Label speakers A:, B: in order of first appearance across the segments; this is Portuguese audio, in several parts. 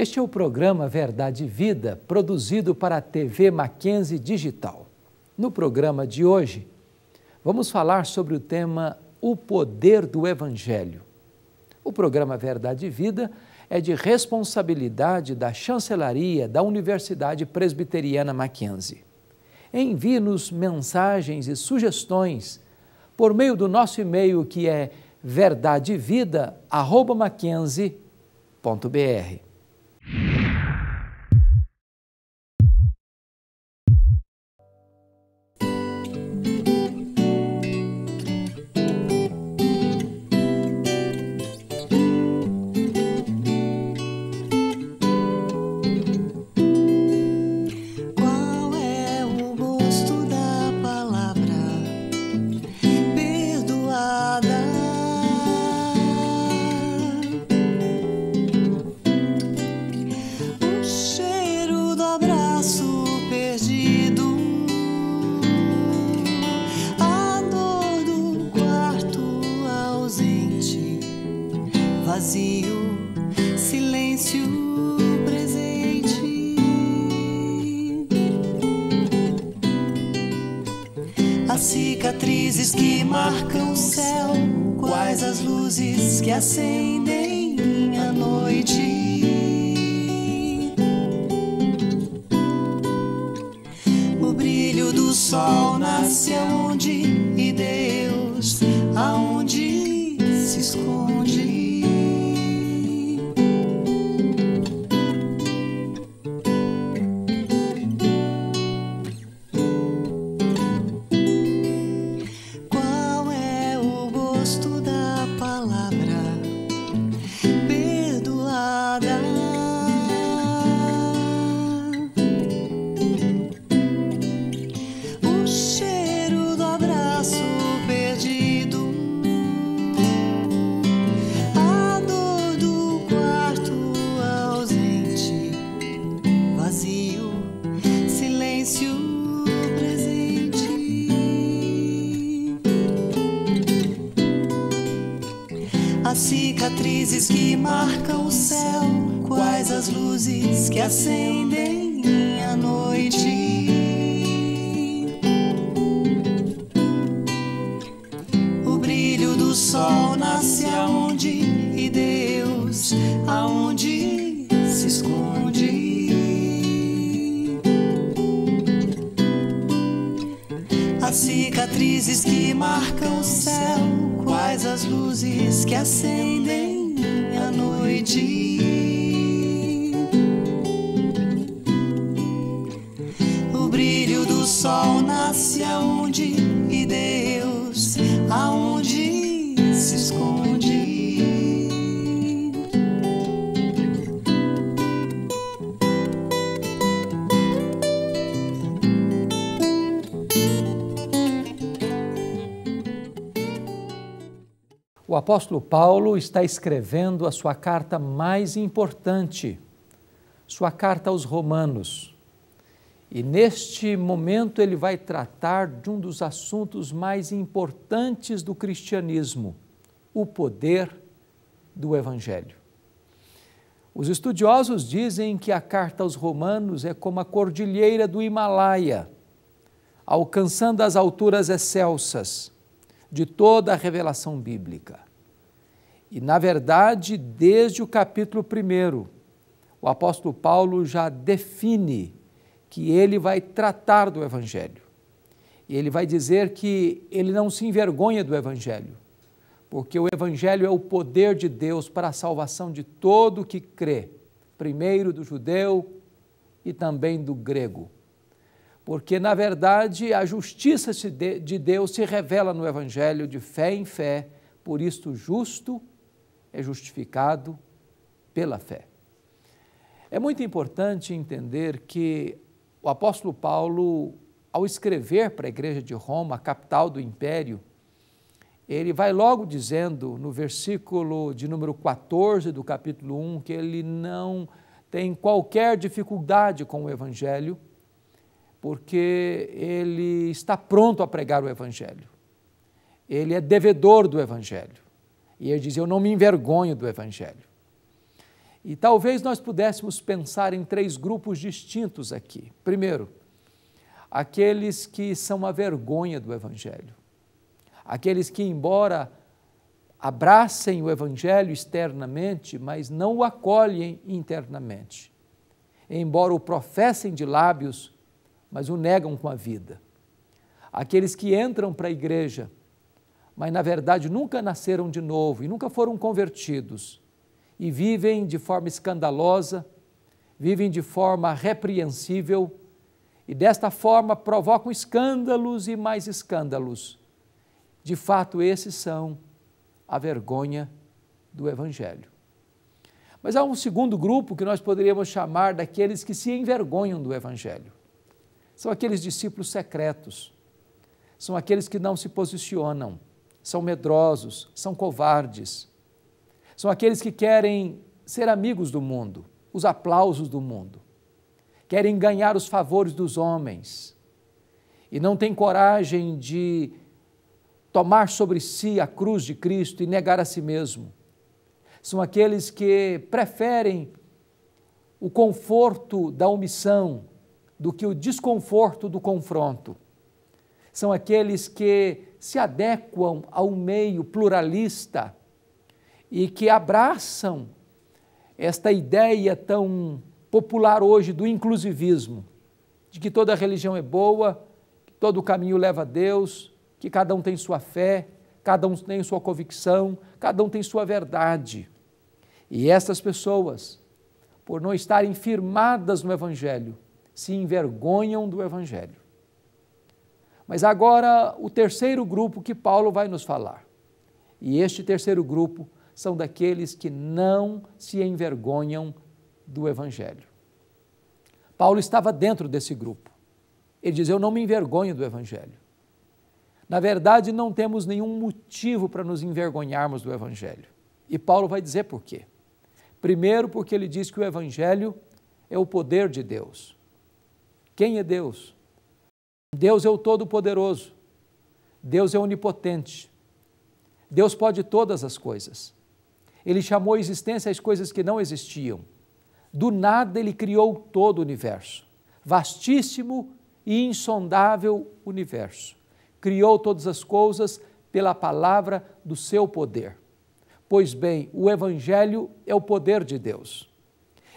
A: Este é o programa Verdade e Vida, produzido para a TV Mackenzie Digital. No programa de hoje, vamos falar sobre o tema O Poder do Evangelho. O programa Verdade e Vida é de responsabilidade da chancelaria da Universidade Presbiteriana Mackenzie. Envie-nos mensagens e sugestões por meio do nosso e-mail que é verdadevida.mackenzie.br.
B: cicatrizes que marcam o céu? Quais as luzes que acendem a noite?
A: o apóstolo Paulo está escrevendo a sua carta mais importante, sua carta aos Romanos. E neste momento ele vai tratar de um dos assuntos mais importantes do cristianismo, o poder do Evangelho. Os estudiosos dizem que a carta aos Romanos é como a cordilheira do Himalaia, alcançando as alturas excelsas de toda a revelação bíblica. E, na verdade, desde o capítulo 1, o apóstolo Paulo já define que ele vai tratar do Evangelho. E ele vai dizer que ele não se envergonha do Evangelho, porque o Evangelho é o poder de Deus para a salvação de todo o que crê, primeiro do judeu e também do grego porque, na verdade, a justiça de Deus se revela no Evangelho de fé em fé, por isto, o justo é justificado pela fé. É muito importante entender que o apóstolo Paulo, ao escrever para a igreja de Roma, a capital do império, ele vai logo dizendo no versículo de número 14 do capítulo 1 que ele não tem qualquer dificuldade com o evangelho, porque ele está pronto a pregar o Evangelho. Ele é devedor do Evangelho. E ele diz: Eu não me envergonho do Evangelho. E talvez nós pudéssemos pensar em três grupos distintos aqui. Primeiro, aqueles que são a vergonha do Evangelho. Aqueles que, embora abracem o Evangelho externamente, mas não o acolhem internamente. Embora o professem de lábios, mas o negam com a vida. Aqueles que entram para a igreja, mas na verdade nunca nasceram de novo e nunca foram convertidos, e vivem de forma escandalosa, vivem de forma repreensível, e desta forma provocam escândalos e mais escândalos. De fato, esses são a vergonha do Evangelho. Mas há um segundo grupo que nós poderíamos chamar daqueles que se envergonham do Evangelho. São aqueles discípulos secretos, são aqueles que não se posicionam, são medrosos, são covardes, são aqueles que querem ser amigos do mundo, os aplausos do mundo, querem ganhar os favores dos homens e não têm coragem de tomar sobre si a cruz de Cristo e negar a si mesmo. São aqueles que preferem o conforto da omissão do que o desconforto do confronto. São aqueles que se adequam ao meio pluralista e que abraçam esta ideia tão popular hoje do inclusivismo, de que toda religião é boa, que todo caminho leva a Deus, que cada um tem sua fé, cada um tem sua convicção, cada um tem sua verdade. E essas pessoas, por não estarem firmadas no Evangelho, se envergonham do Evangelho. Mas agora, o terceiro grupo que Paulo vai nos falar. E este terceiro grupo são daqueles que não se envergonham do Evangelho. Paulo estava dentro desse grupo. Ele diz: Eu não me envergonho do Evangelho. Na verdade, não temos nenhum motivo para nos envergonharmos do Evangelho. E Paulo vai dizer por quê. Primeiro, porque ele diz que o Evangelho é o poder de Deus. Quem é Deus? Deus é o Todo-Poderoso. Deus é onipotente. Deus pode todas as coisas. Ele chamou a existência as coisas que não existiam. Do nada ele criou todo o universo. Vastíssimo e insondável universo. Criou todas as coisas pela palavra do seu poder. Pois bem, o Evangelho é o poder de Deus.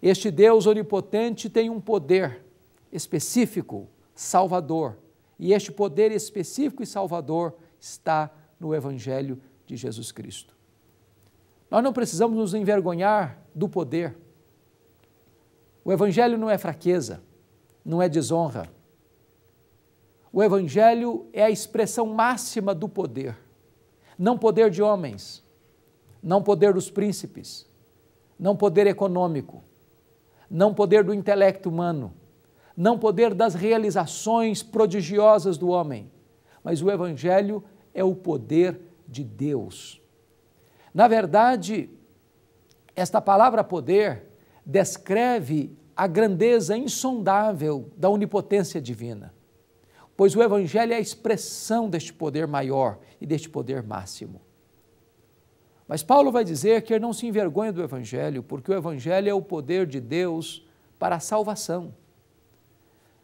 A: Este Deus onipotente tem um poder específico, salvador. E este poder específico e salvador está no Evangelho de Jesus Cristo. Nós não precisamos nos envergonhar do poder. O Evangelho não é fraqueza, não é desonra. O Evangelho é a expressão máxima do poder. Não poder de homens, não poder dos príncipes, não poder econômico, não poder do intelecto humano não poder das realizações prodigiosas do homem, mas o Evangelho é o poder de Deus. Na verdade, esta palavra poder descreve a grandeza insondável da onipotência divina, pois o Evangelho é a expressão deste poder maior e deste poder máximo. Mas Paulo vai dizer que ele não se envergonha do Evangelho, porque o Evangelho é o poder de Deus para a salvação.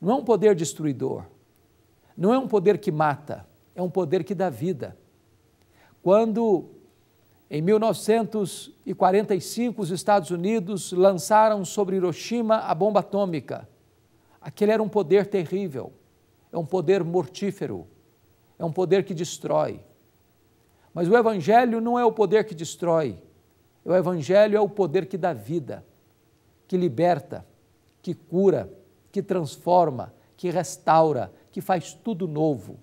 A: Não é um poder destruidor, não é um poder que mata, é um poder que dá vida. Quando, em 1945, os Estados Unidos lançaram sobre Hiroshima a bomba atômica, aquele era um poder terrível, é um poder mortífero, é um poder que destrói. Mas o Evangelho não é o poder que destrói, o Evangelho é o poder que dá vida, que liberta, que cura que transforma, que restaura, que faz tudo novo.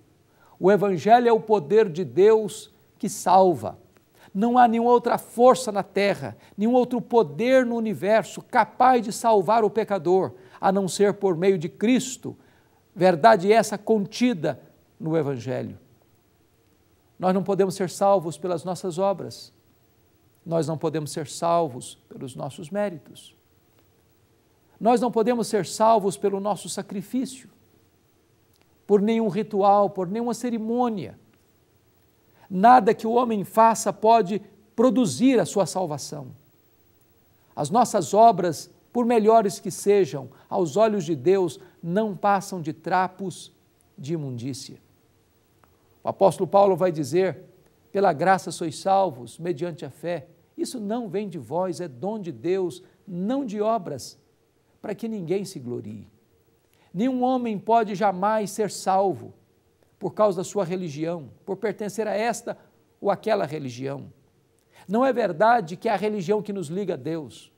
A: O Evangelho é o poder de Deus que salva. Não há nenhuma outra força na terra, nenhum outro poder no universo capaz de salvar o pecador, a não ser por meio de Cristo. Verdade é essa contida no Evangelho. Nós não podemos ser salvos pelas nossas obras, nós não podemos ser salvos pelos nossos méritos. Nós não podemos ser salvos pelo nosso sacrifício, por nenhum ritual, por nenhuma cerimônia. Nada que o homem faça pode produzir a sua salvação. As nossas obras, por melhores que sejam, aos olhos de Deus, não passam de trapos de imundícia. O apóstolo Paulo vai dizer: pela graça sois salvos, mediante a fé. Isso não vem de vós, é dom de Deus, não de obras, para que ninguém se glorie. Nenhum homem pode jamais ser salvo por causa da sua religião, por pertencer a esta ou aquela religião. Não é verdade que é a religião que nos liga a Deus.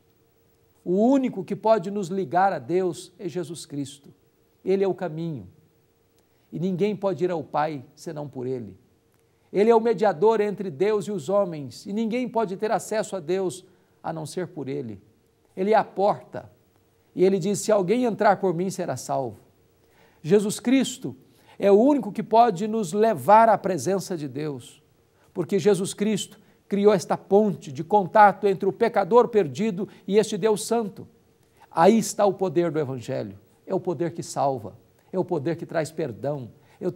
A: O único que pode nos ligar a Deus é Jesus Cristo. Ele é o caminho. E ninguém pode ir ao Pai senão por Ele. Ele é o mediador entre Deus e os homens, e ninguém pode ter acesso a Deus a não ser por Ele. Ele é a porta. E ele diz: Se alguém entrar por mim, será salvo. Jesus Cristo é o único que pode nos levar à presença de Deus, porque Jesus Cristo criou esta ponte de contato entre o pecador perdido e este Deus Santo. Aí está o poder do Evangelho. É o poder que salva, é o poder que traz perdão, é o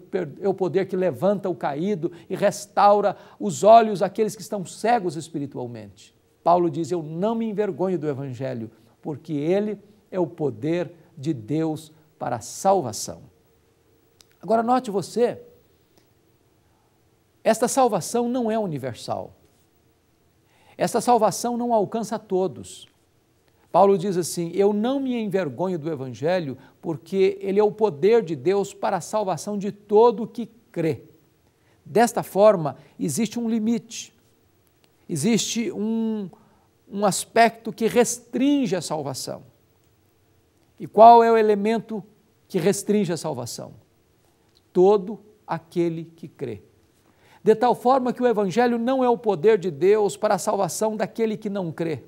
A: é poder que levanta o caído e restaura os olhos àqueles que estão cegos espiritualmente. Paulo diz: Eu não me envergonho do Evangelho, porque ele é o poder de Deus para a salvação. Agora, note você, esta salvação não é universal. Esta salvação não alcança a todos. Paulo diz assim: Eu não me envergonho do Evangelho, porque ele é o poder de Deus para a salvação de todo o que crê. Desta forma, existe um limite, existe um, um aspecto que restringe a salvação. E qual é o elemento que restringe a salvação? Todo aquele que crê. De tal forma que o Evangelho não é o poder de Deus para a salvação daquele que não crê.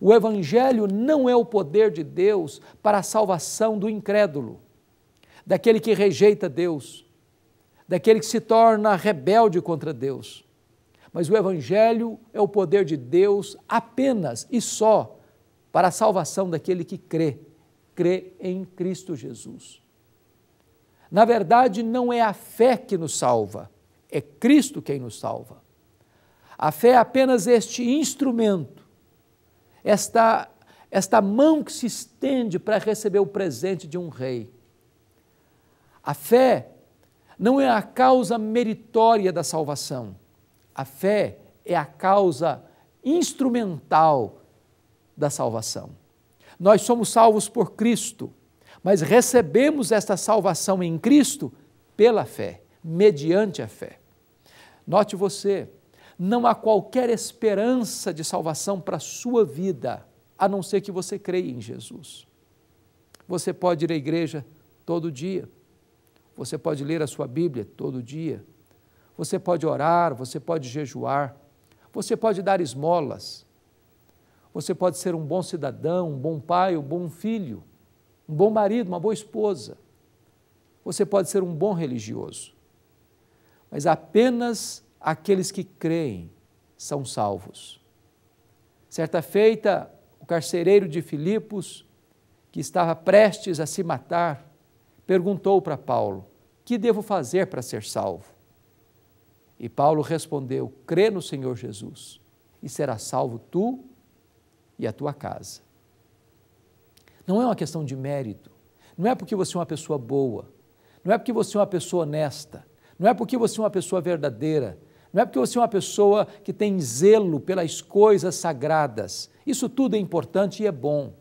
A: O Evangelho não é o poder de Deus para a salvação do incrédulo, daquele que rejeita Deus, daquele que se torna rebelde contra Deus. Mas o Evangelho é o poder de Deus apenas e só para a salvação daquele que crê crê em Cristo Jesus. Na verdade, não é a fé que nos salva, é Cristo quem nos salva. A fé é apenas este instrumento, esta, esta mão que se estende para receber o presente de um rei. A fé não é a causa meritória da salvação. A fé é a causa instrumental da salvação. Nós somos salvos por Cristo, mas recebemos esta salvação em Cristo pela fé, mediante a fé. Note você, não há qualquer esperança de salvação para a sua vida, a não ser que você creia em Jesus. Você pode ir à igreja todo dia, você pode ler a sua Bíblia todo dia, você pode orar, você pode jejuar, você pode dar esmolas, você pode ser um bom cidadão, um bom pai, um bom filho, um bom marido, uma boa esposa. Você pode ser um bom religioso. Mas apenas aqueles que creem são salvos. Certa feita, o carcereiro de Filipos, que estava prestes a se matar, perguntou para Paulo: Que devo fazer para ser salvo? E Paulo respondeu: Crê no Senhor Jesus e serás salvo tu e a tua casa. Não é uma questão de mérito, não é porque você é uma pessoa boa, não é porque você é uma pessoa honesta, não é porque você é uma pessoa verdadeira, não é porque você é uma pessoa que tem zelo pelas coisas sagradas. Isso tudo é importante e é bom.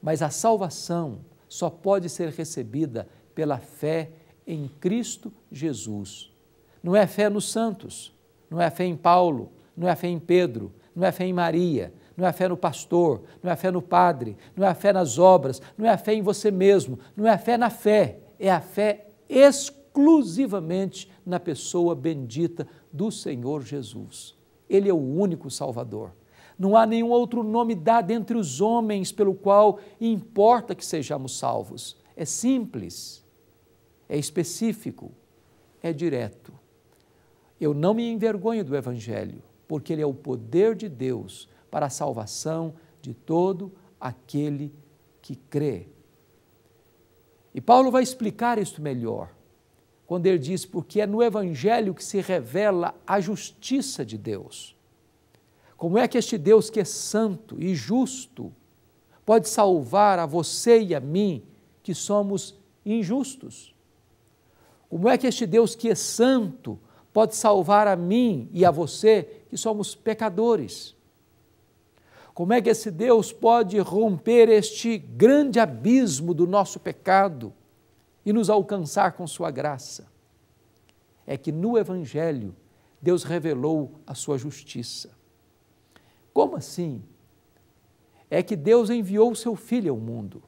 A: Mas a salvação só pode ser recebida pela fé em Cristo Jesus. Não é fé nos santos, não é fé em Paulo, não é fé em Pedro, não é fé em Maria, não é a fé no pastor, não é a fé no padre, não é a fé nas obras, não é a fé em você mesmo, não é a fé na fé, é a fé exclusivamente na pessoa bendita do Senhor Jesus. Ele é o único Salvador. Não há nenhum outro nome dado entre os homens pelo qual importa que sejamos salvos. É simples, é específico, é direto. Eu não me envergonho do Evangelho, porque ele é o poder de Deus para a salvação de todo aquele que crê. E Paulo vai explicar isto melhor, quando ele diz: porque é no Evangelho que se revela a justiça de Deus. Como é que este Deus que é santo e justo pode salvar a você e a mim, que somos injustos? Como é que este Deus que é santo pode salvar a mim e a você, que somos pecadores? Como é que esse Deus pode romper este grande abismo do nosso pecado e nos alcançar com Sua graça? É que no Evangelho, Deus revelou a Sua justiça. Como assim? É que Deus enviou o Seu Filho ao mundo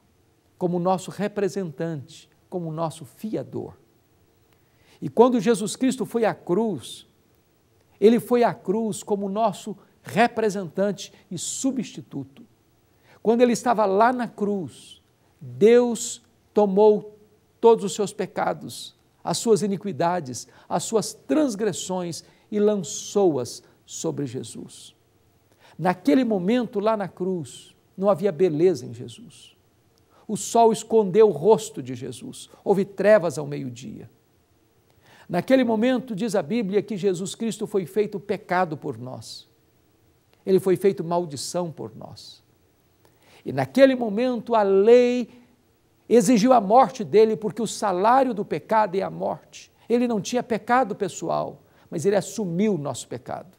A: como nosso representante, como nosso fiador. E quando Jesus Cristo foi à cruz, ele foi à cruz como nosso representante e substituto. Quando ele estava lá na cruz, Deus tomou todos os seus pecados, as suas iniquidades, as suas transgressões e lançou-as sobre Jesus. Naquele momento, lá na cruz, não havia beleza em Jesus. O sol escondeu o rosto de Jesus, houve trevas ao meio-dia. Naquele momento, diz a Bíblia, que Jesus Cristo foi feito pecado por nós ele foi feito maldição por nós. E naquele momento a lei exigiu a morte dele, porque o salário do pecado é a morte. Ele não tinha pecado pessoal, mas ele assumiu o nosso pecado.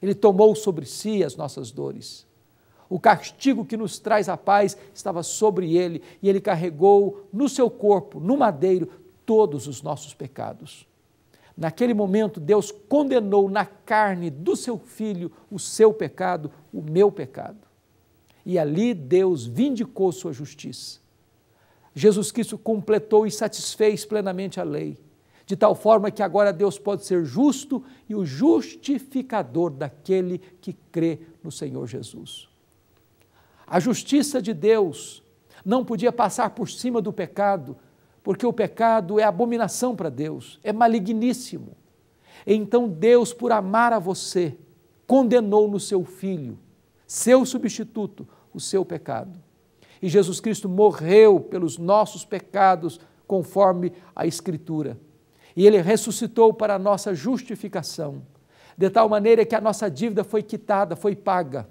A: Ele tomou sobre si as nossas dores. O castigo que nos traz a paz estava sobre ele, e ele carregou no seu corpo, no madeiro, todos os nossos pecados. Naquele momento, Deus condenou na carne do seu filho o seu pecado, o meu pecado. E ali Deus vindicou sua justiça. Jesus Cristo completou e satisfez plenamente a lei, de tal forma que agora Deus pode ser justo e o justificador daquele que crê no Senhor Jesus. A justiça de Deus não podia passar por cima do pecado, porque o pecado é abominação para Deus, é maligníssimo. Então Deus, por amar a você, condenou no seu filho, seu substituto, o seu pecado. E Jesus Cristo morreu pelos nossos pecados, conforme a Escritura. E ele ressuscitou para a nossa justificação, de tal maneira que a nossa dívida foi quitada, foi paga.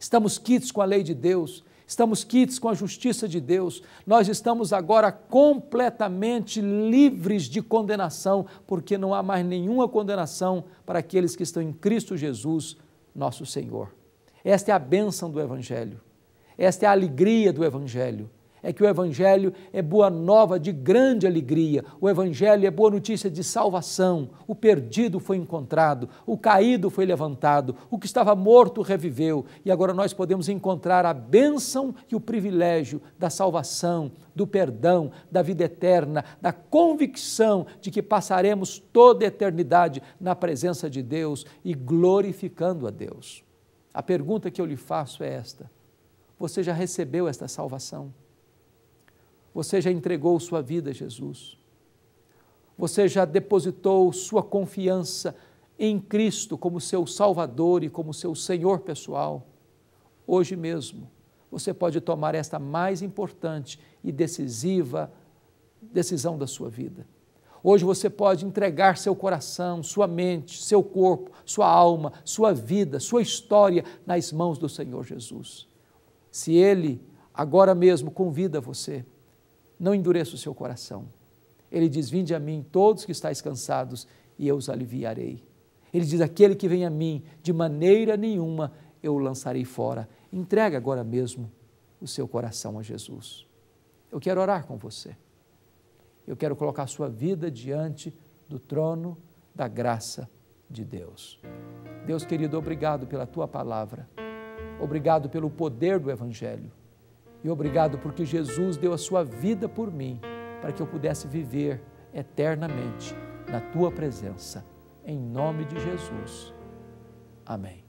A: Estamos quites com a lei de Deus, estamos quites com a justiça de Deus, nós estamos agora completamente livres de condenação, porque não há mais nenhuma condenação para aqueles que estão em Cristo Jesus, nosso Senhor. Esta é a bênção do Evangelho, esta é a alegria do Evangelho é que o Evangelho é boa nova de grande alegria, o Evangelho é boa notícia de salvação. O perdido foi encontrado, o caído foi levantado, o que estava morto reviveu, e agora nós podemos encontrar a bênção e o privilégio da salvação, do perdão, da vida eterna, da convicção de que passaremos toda a eternidade na presença de Deus e glorificando a Deus. A pergunta que eu lhe faço é esta: você já recebeu esta salvação? Você já entregou sua vida a Jesus. Você já depositou sua confiança em Cristo como seu Salvador e como seu Senhor pessoal. Hoje mesmo, você pode tomar esta mais importante e decisiva decisão da sua vida. Hoje você pode entregar seu coração, sua mente, seu corpo, sua alma, sua vida, sua história nas mãos do Senhor Jesus. Se Ele agora mesmo convida você, não endureça o seu coração. Ele diz: Vinde a mim, todos que estáis cansados, e eu os aliviarei. Ele diz: Aquele que vem a mim, de maneira nenhuma eu o lançarei fora. Entrega agora mesmo o seu coração a Jesus. Eu quero orar com você. Eu quero colocar a sua vida diante do trono da graça de Deus. Deus querido, obrigado pela tua palavra. Obrigado pelo poder do Evangelho. E obrigado porque Jesus deu a sua vida por mim, para que eu pudesse viver eternamente na tua presença. Em nome de Jesus. Amém.